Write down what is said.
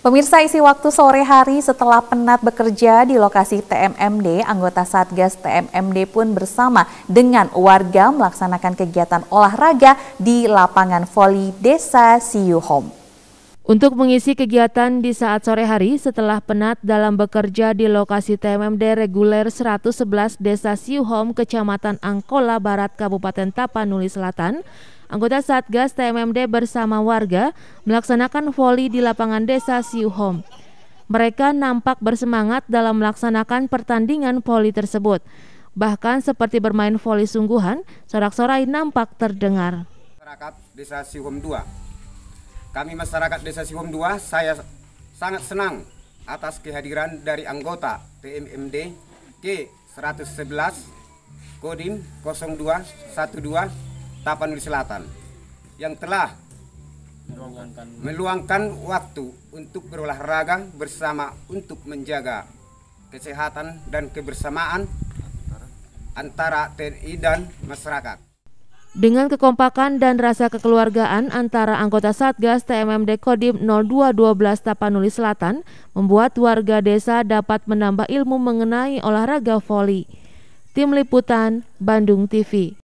Pemirsa isi waktu sore hari setelah penat bekerja di lokasi TMMD, anggota Satgas TMMD pun bersama dengan warga melaksanakan kegiatan olahraga di lapangan voli Desa Siu Home. Untuk mengisi kegiatan di saat sore hari setelah penat dalam bekerja di lokasi TMMD reguler 111 Desa Siuhom, Kecamatan Angkola Barat, Kabupaten Tapanuli Selatan, Anggota Satgas TMMD bersama warga melaksanakan voli di lapangan desa Siuhom. Mereka nampak bersemangat dalam melaksanakan pertandingan voli tersebut. Bahkan seperti bermain voli sungguhan, sorak-sorai nampak terdengar. Masyarakat Desa Siuhom 2. Kami masyarakat Desa Siuhom 2, saya sangat senang atas kehadiran dari anggota TMMD K 111 Kodim 0212 Tapanuli Selatan yang telah meluangkan, meluangkan waktu untuk berolahraga bersama untuk menjaga kesehatan dan kebersamaan antara TNI dan masyarakat. Dengan kekompakan dan rasa kekeluargaan antara anggota Satgas TMMD Kodim 0212 Tapanuli Selatan membuat warga desa dapat menambah ilmu mengenai olahraga voli. Tim Liputan, Bandung TV.